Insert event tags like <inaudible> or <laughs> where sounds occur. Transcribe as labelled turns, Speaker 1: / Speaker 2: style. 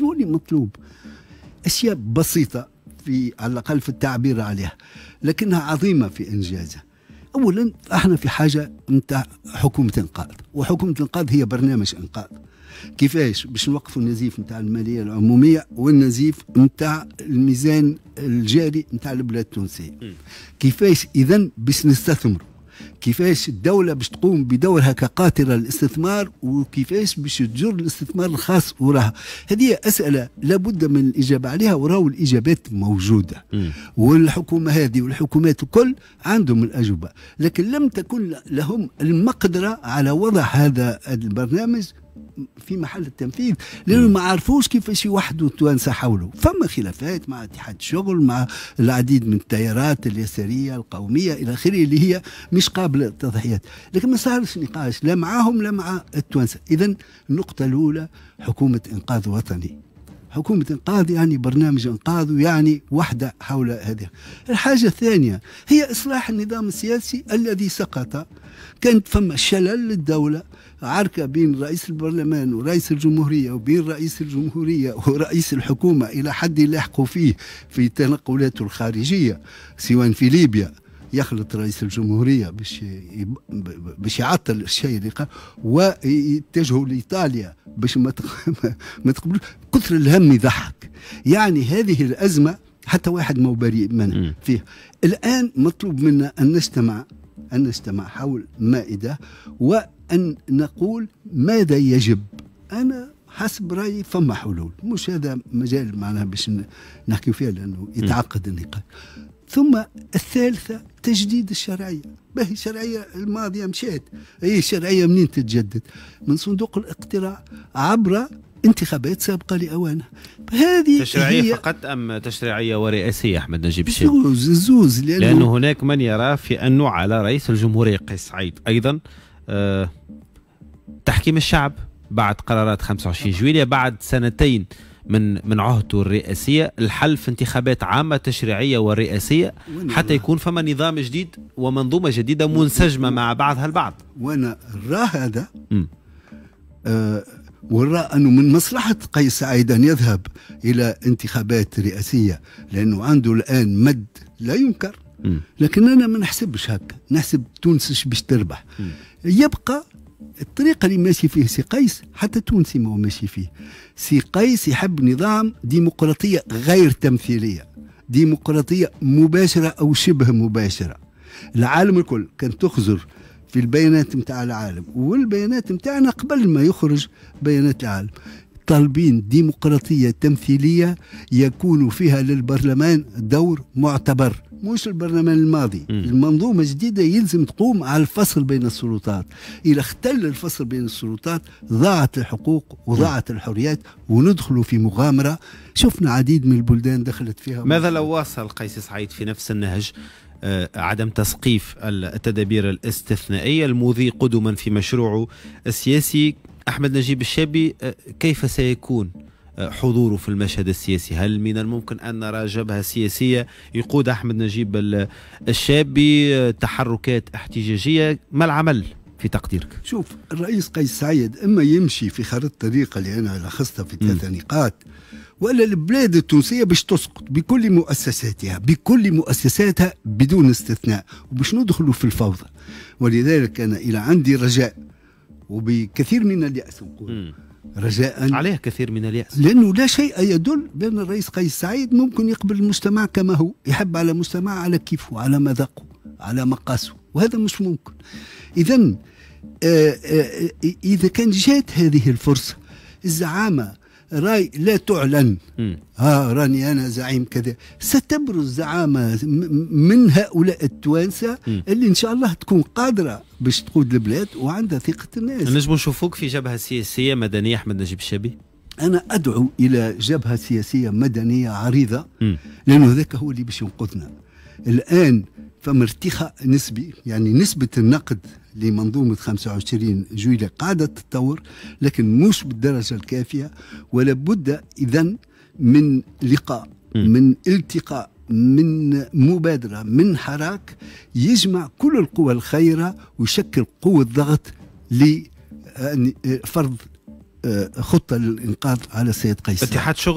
Speaker 1: شنو اللي مطلوب اشياء بسيطه في على الاقل في التعبير عليها لكنها عظيمه في انجازها اولا احنا في حاجه نتاع حكومه انقاذ وحكومه انقاذ هي برنامج انقاذ كيفاش باش نوقفوا النزيف نتاع الماليه العموميه والنزيف نتاع الميزان الجاري نتاع البلاد التونسيه كيفاش اذا باش نستثمروا كيفاش الدولة باش تقوم بدورها كقاطرة للاستثمار وكيفاش باش تجر الاستثمار الخاص وراها هذه أسئلة لابد من الإجابة عليها وراو الإجابات موجودة والحكومة هذه والحكومات الكل عندهم الأجوبة لكن لم تكن لهم المقدرة على وضع هذا البرنامج في محل التنفيذ لانه ما عرفوش كيفاش يوحدوا التوانسه حوله فما خلافات مع اتحاد الشغل مع العديد من التيارات اليساريه القوميه الى اخره اللي هي مش قابله للتضحيات لكن ما صارش نقاش لا معاهم لا مع التوانسه اذا النقطه الاولى حكومه انقاذ وطني حكومة إنقاذ يعني برنامج إنقاذ يعني وحدة حول هذه الحاجة الثانية هي إصلاح النظام السياسي الذي سقط كانت فما شلل للدولة عركة بين رئيس البرلمان ورئيس الجمهورية وبين رئيس الجمهورية ورئيس الحكومة إلى حد لاحقوا فيه في تنقلاته الخارجية سواء في ليبيا يخلط رئيس الجمهوريه باش باش يعطل الشيء اللي ويتجهوا لايطاليا باش ما <laughs> ما تقبلوش كثر الهم يضحك يعني هذه الازمه حتى واحد مو بريء منها فيها الان مطلوب منا ان نجتمع ان نجتمع حول مائده وان نقول ماذا يجب انا حسب رايي فما حلول مش هذا مجال معناها باش نحكي فيها لانه يتعقد النقاش ثم الثالثة تجديد الشرعية باهي الشرعية الماضية مشات هي الشرعية منين تتجدد من صندوق الاقتراع عبر انتخابات سابقة لأوانها هذه تشريعية هي
Speaker 2: فقط أم تشريعية ورئاسية أحمد نجيب الشيخ زوز زوز لأنه, لأنه هناك من يرى في أنه على رئيس الجمهورية قيس سعيد أيضا أه تحكيم الشعب بعد قرارات 25 جويلية بعد سنتين من من عهده الرئاسية الحل في انتخابات عامة تشريعية ورئاسية حتى يكون فما نظام جديد ومنظومة جديدة منسجمة مع بعضها البعض
Speaker 1: وأنا راه هذا آه أنه من مصلحة قيس سعيد أن يذهب إلى انتخابات رئاسية لأنه عنده الآن مد لا ينكر لكن أنا ما نحسبش هكا نحسب تونس باش تربح يبقى الطريقه اللي ماشي فيه سي قيس حتى تونسي ما هو ماشي فيه سي قيس يحب نظام ديمقراطيه غير تمثيليه ديمقراطيه مباشره او شبه مباشره العالم الكل كان تخزر في البيانات نتاع العالم والبيانات نتاعنا قبل ما يخرج بيانات العالم طالبين ديمقراطيه تمثيليه يكون فيها للبرلمان دور معتبر مش البرلمان الماضي المنظومة الجديدة يلزم تقوم على الفصل بين السلطات إذا اختل الفصل بين السلطات ضاعت الحقوق وضاعت الحريات وندخل في مغامرة شفنا عديد من البلدان دخلت فيها ماذا
Speaker 2: لو واصل قيس سعيد في نفس النهج آه، عدم تسقيف التدابير الاستثنائية المضي قدما في مشروعه السياسي أحمد نجيب الشابي آه، كيف سيكون حضوره في المشهد السياسي هل من الممكن أن نرى جبهة سياسية يقود أحمد نجيب الشابي تحركات احتجاجية ما العمل في تقديرك؟
Speaker 1: شوف الرئيس قيس سعيد اما يمشي في خريطه الطريقه اللي انا لخصتها في ثلاثة نقاط ولا البلاد التونسيه باش تسقط بكل مؤسساتها بكل مؤسساتها بدون استثناء وباش ندخلوا في الفوضى ولذلك انا الى عندي رجاء وبكثير من الياس
Speaker 2: نقول رجاء عليه كثير من اليأس
Speaker 1: لأنه لا شيء يدل بأن الرئيس قيس سعيد ممكن يقبل المجتمع كما هو يحب على المجتمع على كيفه على مذاقه على مقاسه وهذا مش ممكن آه، آه، إذا إذا كان جات هذه الفرصة الزعامة راي لا تعلن ها راني انا زعيم كذا ستبرز زعامه من هؤلاء التوانسه اللي ان شاء الله تكون قادره باش تقود البلاد وعندها ثقه الناس
Speaker 2: نجم نشوفوك في جبهه سياسيه مدنيه احمد نجيب الشابي انا ادعو الى
Speaker 1: جبهه سياسيه مدنيه عريضه لانه ذاك هو اللي باش ينقذنا الآن فما ارتخاء نسبي يعني نسبة النقد لمنظومة 25 جويلة قاعدة تتطور لكن مش بالدرجة الكافية ولا بد إذا من لقاء من التقاء من مبادرة من حراك يجمع كل القوى الخيرة ويشكل قوة ضغط لفرض آه، آه، خطة للإنقاذ على السيد قيس اتحاد شغل